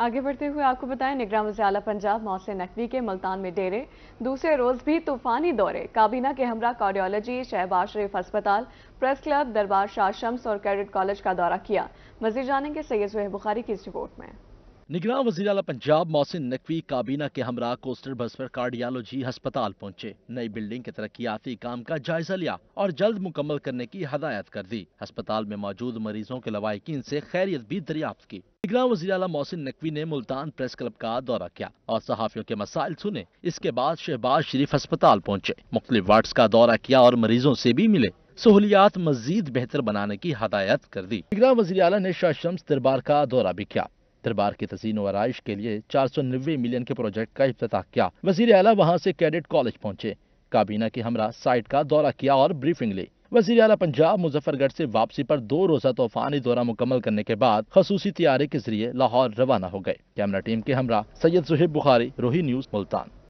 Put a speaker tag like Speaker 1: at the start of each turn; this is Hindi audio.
Speaker 1: आगे बढ़ते हुए आपको बताएं निगरान वजाला पंजाब मौसम नकवी के मुल्तान में डेरे दूसरे रोज भी तूफानी दौरे काबीना के हमरा कार्डियोलॉजी शहबाज शरीफ अस्पताल प्रेस क्लब दरबार शाह शम्स और कैडेट कॉलेज का दौरा किया मजीद जानेंगे सैयद सुहेब बुखारी की इस रिपोर्ट में
Speaker 2: निगरान वजी अला पंजाब मोहसिन नकवी काबीना के हमरा कोस्टर बस पर कार्डियालोजी हस्पताल पहुंचे नई बिल्डिंग के तरक्याती काम का जायजा लिया और जल्द मुकम्मल करने की हदायत कर दी अस्पताल में मौजूद मरीजों के लवाकिन से खैरियत भी दरियाफ्त की निगरान वजी अला मोहसिन नकवी ने मुल्तान प्रेस क्लब का दौरा किया और सहाफियों के मसाइल सुने इसके बाद शहबाज शरीफ अस्पताल पहुँचे मुख्तलिफ वार्ड का दौरा किया और मरीजों से भी मिले सहूलियात मजीद बेहतर बनाने की हदायत कर दी निगरान वजी अला ने शाह शम्स दरबार का दौरा भी किया दरबार की तजीन व आरइश के लिए चार सौ नब्बे मिलियन के प्रोजेक्ट का अफ्ताह किया वजीर अला वहाँ से कैडेट कॉलेज पहुँचे काबीना के हमरा साइट का दौरा किया और ब्रीफिंग ली वजीर अला पंजाब मुजफ्फरगढ़ से वापसी पर दो रोजा तूफानी दौरा मुकम्मल करने के बाद खसूसी तैयारी के जरिए लाहौर रवाना हो गए कैमरा टीम के हमरा सैयद जुहेब बुखारी रोही न्यूज मुल्तान